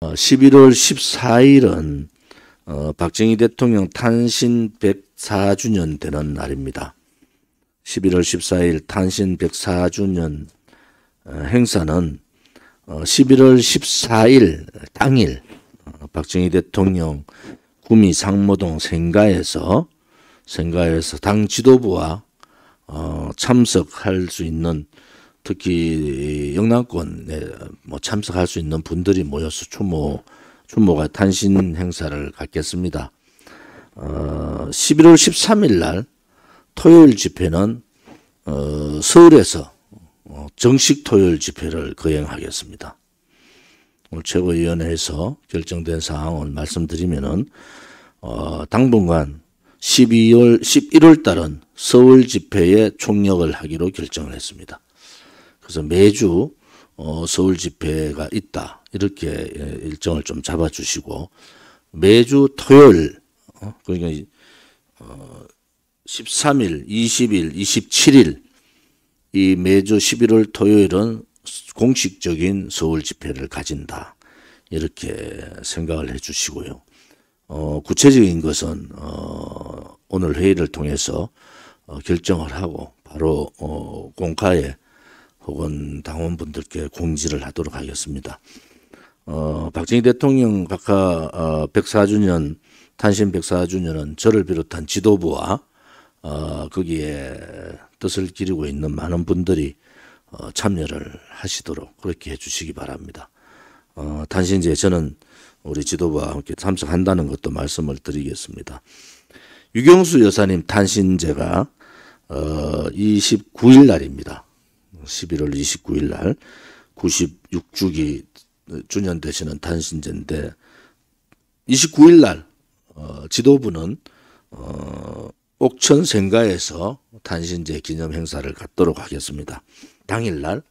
11월 어, 14일은 어, 박정희 대통령 탄신 104주년 되는 날입니다. 11월 14일 탄신 104주년 어, 행사는 11월 14일 당일 박정희 대통령 구미 상모동 생가에서 생가에서 당 지도부와 참석할 수 있는 특히 영남권 뭐 참석할 수 있는 분들이 모여서 추모 추모가 탄신 행사를 갖겠습니다. 어, 11월 13일 날 토요일 집회는 어, 서울에서 어, 정식 토요일 집회를 거행하겠습니다. 오늘 최고위원회에서 결정된 사항을 말씀드리면은 어, 당분간 12월 11월 달은 서울 집회에 총력을 하기로 결정을 했습니다. 그래서 매주 어, 서울 집회가 있다. 이렇게 예, 일정을 좀 잡아주시고, 매주 토요일, 어, 그러니까, 어, 13일, 20일, 27일, 이 매주 11월 토요일은 공식적인 서울 집회를 가진다. 이렇게 생각을 해 주시고요. 어, 구체적인 것은, 어, 오늘 회의를 통해서 어, 결정을 하고, 바로, 어, 공카에 혹은 당원분들께 공지를 하도록 하겠습니다. 어, 박정희 대통령 박하 어, 104주년 탄신 104주년은 저를 비롯한 지도부와 어, 거기에 뜻을 기리고 있는 많은 분들이 어, 참여를 하시도록 그렇게 해주시기 바랍니다. 어, 탄신제 저는 우리 지도부와 함께 참석한다는 것도 말씀을 드리겠습니다. 유경수 여사님 탄신제가 어, 29일 날입니다. 11월 29일 날 96주기 주년 되시는 단신제인데 29일 날 어, 지도부는 어, 옥천 생가에서 단신제 기념 행사를 갖도록 하겠습니다. 당일 날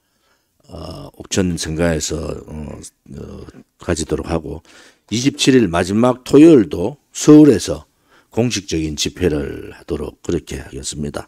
어, 옥천 생가에서 어, 어, 가지도록 하고 27일 마지막 토요일도 서울에서 공식적인 집회를 하도록 그렇게 하겠습니다.